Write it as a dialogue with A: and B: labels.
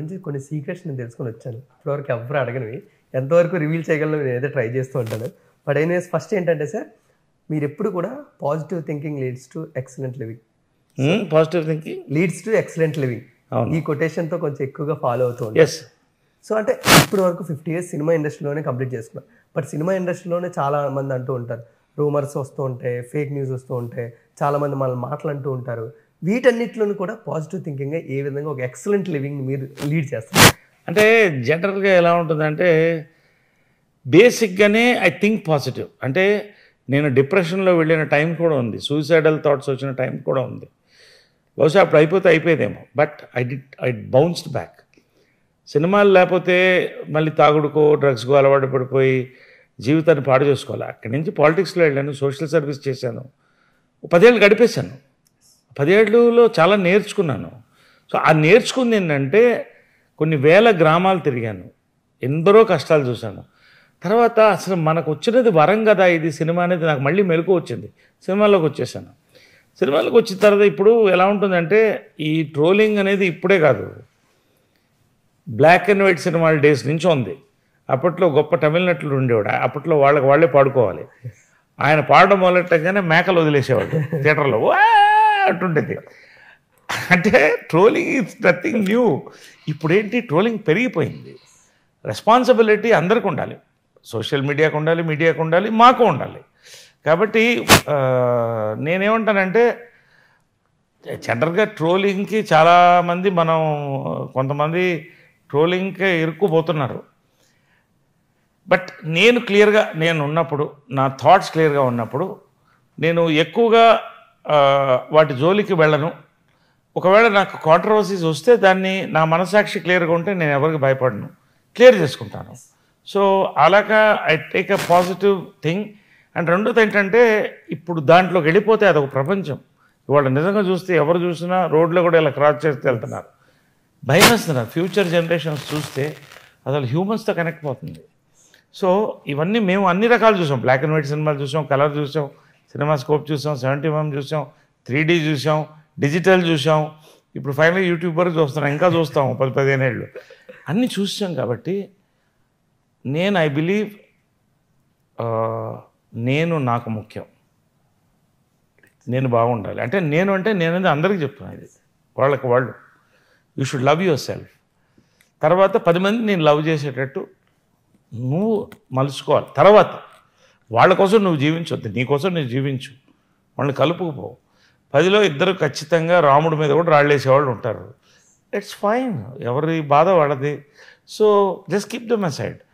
A: నుంచి కొన్ని సీక్రెట్స్ నేను తెలుసుకొని వచ్చాను ఇప్పటివరకు ఎవరు అడగనివి ఎంతవరకు రివీల్ చేయగలను నేను అయితే ట్రై చేస్తూ ఉంటాను బట్ అయినవేస్ ఫస్ట్ ఏంటంటే సార్ మీరు ఎప్పుడు కూడా positive thinking leads to excellent living positive thinking leads to excellent living ఈ కొటేషన్తో కొంచెం ఎక్కువగా ఫాలో అవుతూ సో అంటే ఇప్పటి వరకు ఫిఫ్టీ ఇయర్స్ సినిమా ఇండస్ట్రీలోనే కంప్లీట్ చేసుకున్నాను బట్ సినిమా ఇండస్ట్రీలోనే చాలా మంది అంటూ ఉంటారు రూమర్స్ వస్తూ ఉంటాయి ఫేక్ న్యూస్ వస్తూ ఉంటాయి చాలామంది మనల్ని మాటలు అంటూ ఉంటారు వీటన్నిటిలోనూ కూడా పాజిటివ్ థింకింగ్ ఏ విధంగా ఒక ఎక్సలెంట్ లివింగ్ మీరు లీడ్ చేస్తారు అంటే జనరల్గా ఎలా ఉంటుందంటే బేసిక్గానే
B: ఐ థింక్ పాజిటివ్ అంటే నేను డిప్రెషన్లో వెళ్ళిన టైం కూడా ఉంది సూసైడల్ థాట్స్ వచ్చిన టైం కూడా ఉంది బహుశా అప్పుడు అయిపోతే అయిపోయేదేమో but I did I bounced back సినిమాలు లేకపోతే మళ్ళీ తాగుడుకో డ్రగ్స్కో అలవాటు పడిపోయి జీవితాన్ని పాడు చేసుకోవాలి అక్కడి నుంచి పాలిటిక్స్లో వెళ్ళాను సోషల్ సర్వీస్ చేశాను పదేళ్ళు గడిపేశాను పదేళ్ళలో చాలా నేర్చుకున్నాను సో ఆ నేర్చుకుంది ఏంటంటే కొన్ని వేల గ్రామాలు తిరిగాను ఎందరో కష్టాలు చూశాను తర్వాత అసలు మనకు వచ్చినది వరం కదా ఇది సినిమా అనేది నాకు మళ్ళీ మెలకు వచ్చింది సినిమాలోకి వచ్చేసాను సినిమాలోకి వచ్చిన తర్వాత ఇప్పుడు ఎలా ఉంటుందంటే ఈ ట్రోలింగ్ అనేది ఇప్పుడే కాదు బ్లాక్ అండ్ వైట్ సినిమాల డేస్ నుంచి ఉంది అప్పట్లో గొప్ప తమిళ నటులు ఉండేవాడు అప్పట్లో వాళ్ళకి వాళ్ళే పాడుకోవాలి ఆయన పాడడం మొదలెట్టగానే మేకలు వదిలేసేవాడు థియేటర్లో అటుండేది అంటే ట్రోలింగ్ ఇస్ నథింగ్ న్యూ ఇప్పుడేంటి ట్రోలింగ్ పెరిగిపోయింది రెస్పాన్సిబిలిటీ అందరికి ఉండాలి సోషల్ మీడియాకు ఉండాలి మీడియాకు ఉండాలి మాకు ఉండాలి కాబట్టి నేనేమంటానంటే జనరల్గా ట్రోలింగ్కి చాలామంది మనం కొంతమంది ట్రోలింగ్కే ఇరుక్కుపోతున్నారు బట్ నేను క్లియర్గా నేను ఉన్నప్పుడు నా థాట్స్ క్లియర్గా ఉన్నప్పుడు నేను ఎక్కువగా వాటి జోలికి వెళ్ళను ఒకవేళ నాకు కాంట్రవర్సీస్ వస్తే దాన్ని నా మనసాక్షి క్లియర్గా ఉంటే నేను ఎవరికి భయపడను క్లియర్ చేసుకుంటాను సో అలాగా I take a positive thing and రెండోది ఏంటంటే ఇప్పుడు దాంట్లోకి వెళ్ళిపోతే అదొక ప్రపంచం ఇవాళ నిజంగా చూస్తే ఎవరు చూసినా రోడ్లో కూడా ఇలా క్రాస్ చేస్తే వెళ్తున్నారు భయం వేస్తున్నారు ఫ్యూచర్ జనరేషన్స్ చూస్తే అసలు హ్యూమన్స్తో కనెక్ట్ పోతుంది సో ఇవన్నీ మేము అన్ని రకాలు చూసాం బ్లాక్ అండ్ వైట్ సినిమాలు చూసాం కలర్ చూసాం సినిమా స్కోప్ చూసాం సెవెంటీ ఎంఎం చూసాం త్రీ డీ చూసాం డిజిటల్ చూసాం ఇప్పుడు ఫైనల్ యూట్యూబ్ వరకు చూస్తాను ఇంకా చూస్తాం పది పదిహేను ఏళ్ళు అన్నీ చూసాం కాబట్టి నేను ఐ బిలీవ్ నేను నాకు ముఖ్యం నేను బాగుండాలి అంటే నేను అంటే నేనది అందరికీ చెప్తున్నాను ఇది వాళ్ళకి వాళ్ళు you should love yourself తర్వాత పది మంది నేను లవ్ చేసేటట్టు నువ్వు మలుచుకోవాలి తర్వాత వాళ్ళ కోసం నువ్వు జీవించొద్దు నీ కోసం నువ్వు జీవించు వాళ్ళని కలుపుకుపో పదిలో ఇద్దరు ఖచ్చితంగా రాముడి మీద కూడా రాళ్ళేసేవాళ్ళు ఉంటారు ఇట్స్ ఫైన్ ఎవరి బాధ వాళ్ళది so just keep them side